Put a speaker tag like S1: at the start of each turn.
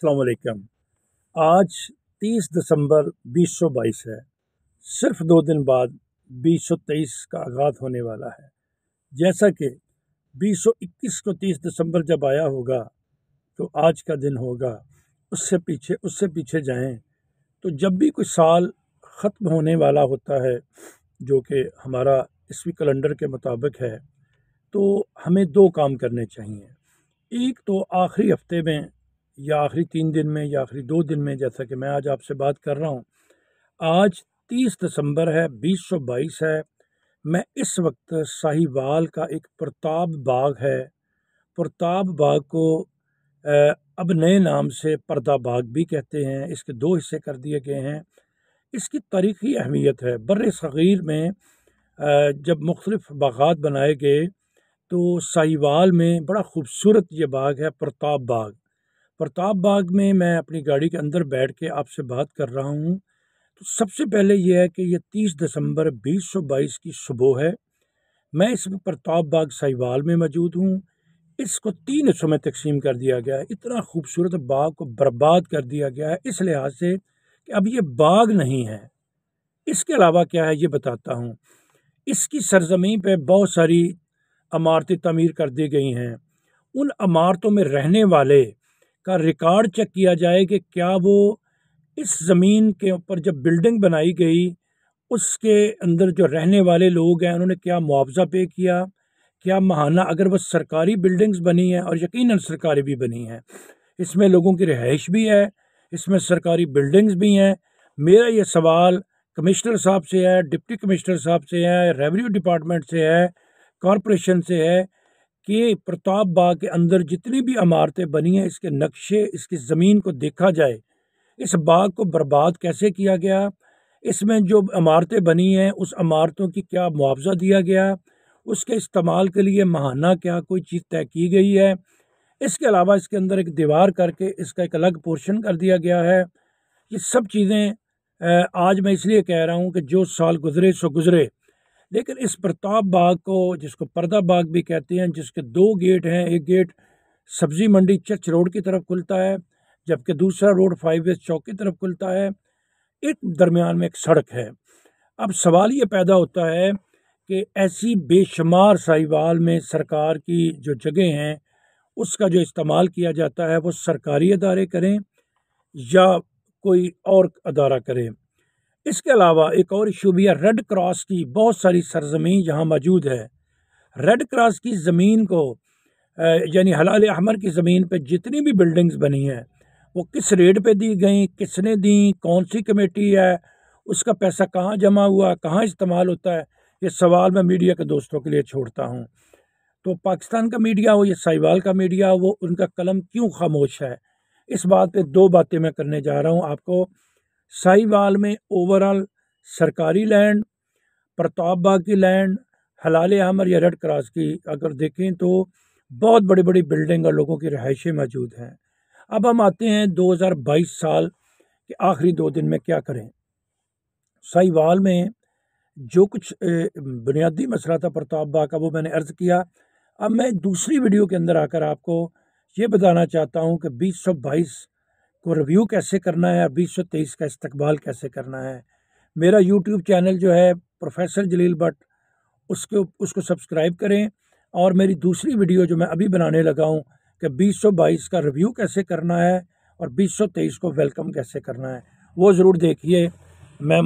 S1: अस्सलाम आज 30 दिसंबर 2022 है सिर्फ दो दिन बाद 2023 का आगाज़ होने वाला है जैसा कि 2021 को 30 दिसंबर जब आया होगा तो आज का दिन होगा उससे पीछे उससे पीछे जाएं तो जब भी कोई साल ख़त्म होने वाला होता है जो कि हमारा इसवी कैलेंडर के मुताबिक है तो हमें दो काम करने चाहिए एक तो आखिरी हफ्ते में या आखिरी तीन दिन में या आखिरी दो दिन में जैसा कि मैं आज आपसे बात कर रहा हूँ आज तीस दिसंबर है बीस सौ बाईस है मैं इस वक्त साहिवाल का एक प्रताप बाग है प्रताप बाग को अब नए नाम से पर्दा बाग भी कहते हैं इसके दो हिस्से कर दिए गए हैं इसकी तारीखी अहमियत है बर सग़ीर में जब मुख्तलिफ़ बागात बनाए गए तो साहिवाल में बड़ा खूबसूरत ये बाग है प्रताप बाग प्रताप बाग में मैं अपनी गाड़ी के अंदर बैठ के आपसे बात कर रहा हूँ तो सबसे पहले यह है कि यह तीस दिसंबर बीस सौ बाईस की सुबह है मैं इस प्रताप बाग साहिवाल में मौजूद हूँ इसको तीन हिस्सों में तकसीम कर दिया गया है इतना खूबसूरत बाग को बर्बाद कर दिया गया है इस लिहाज से कि अब ये बाग नहीं है इसके अलावा क्या है ये बताता हूँ इसकी सरजमी पे बहुत सारी इमारतें तमीर कर दी गई हैं उन इमारतों में रहने वाले का रिकॉर्ड चेक किया जाए कि क्या वो इस ज़मीन के ऊपर जब बिल्डिंग बनाई गई उसके अंदर जो रहने वाले लोग हैं उन्होंने क्या मुआवजा पे किया क्या महाना अगर वह सरकारी बिल्डिंग्स बनी हैं और यकीन सरकारी भी बनी हैं इसमें लोगों की रिहाइश भी है इसमें सरकारी बिल्डिंग्स भी हैं मेरा ये सवाल कमिश्नर साहब से है डिप्टी कमिश्नर साहब से है रेवन्यू डिपार्टमेंट से है कॉरपोरेशन से है कि प्रताप बाग के अंदर जितनी भी इमारतें बनी हैं इसके नक्शे इसकी ज़मीन को देखा जाए इस बाग को बर्बाद कैसे किया गया इसमें जो इमारतें बनी हैं उस इमारतों की क्या मुआवजा दिया गया उसके इस्तेमाल के लिए महाना क्या कोई चीज़ तय की गई है इसके अलावा इसके अंदर एक दीवार करके इसका एक अलग पोर्शन कर दिया गया है ये सब चीज़ें आज मैं इसलिए कह रहा हूँ कि जो साल गुजरे सो गुजरे लेकिन इस प्रताप बाग को जिसको पर्दा बाग भी कहते हैं जिसके दो गेट हैं एक गेट सब्ज़ी मंडी चर्च रोड की तरफ खुलता है जबकि दूसरा रोड फाइव वे चौक की तरफ खुलता है एक दरमियान में एक सड़क है अब सवाल ये पैदा होता है कि ऐसी बेशुमार साहिवाल में सरकार की जो जगह हैं उसका जो इस्तेमाल किया जाता है वो सरकारी अदारे करें या कोई और अदारा करें इसके अलावा एक और इशू भी है रेड क्रॉस की बहुत सारी सरजमीन यहाँ मौजूद है रेड क्रॉस की ज़मीन को यानी हलाल अहमर की ज़मीन पर जितनी भी बिल्डिंग्स बनी हैं वो किस रेट पर दी गई किसने दी कौन सी कमेटी है उसका पैसा कहाँ जमा हुआ कहाँ इस्तेमाल होता है ये सवाल मैं मीडिया के दोस्तों के लिए छोड़ता हूँ तो पाकिस्तान का मीडिया हो या साहिवाल का मीडिया हो वो उनका कलम क्यों खामोश है इस बात पे दो बातें मैं करने जा रहा हूँ आपको साहिवाल में ओवरऑल सरकारी लैंड प्रताप बाग की लैंड हलाल आमर या रेड क्रॉस की अगर देखें तो बहुत बड़ी बड़ी बिल्डिंग और लोगों की रहायशें मौजूद हैं अब हम आते हैं 2022 साल के आखिरी दो दिन में क्या करें साहिवाल में जो कुछ बुनियादी मसला था प्रताप बाग का वो मैंने अर्ज़ किया अब मैं दूसरी वीडियो के अंदर आकर आपको ये बताना चाहता हूँ कि बीस सौ बाईस को तो रिव्यू कैसे करना है और बीस सौ तेईस का इस्तबाल कैसे करना है मेरा यूट्यूब चैनल जो है प्रोफेसर जलील भट्ट उसके उसको सब्सक्राइब करें और मेरी दूसरी वीडियो जो मैं अभी बनाने लगा हूँ कि बीस सौ बाईस का रिव्यू कैसे करना है और बीस सौ तेईस को वेलकम कैसे करना है वो ज़रूर देखिए मैं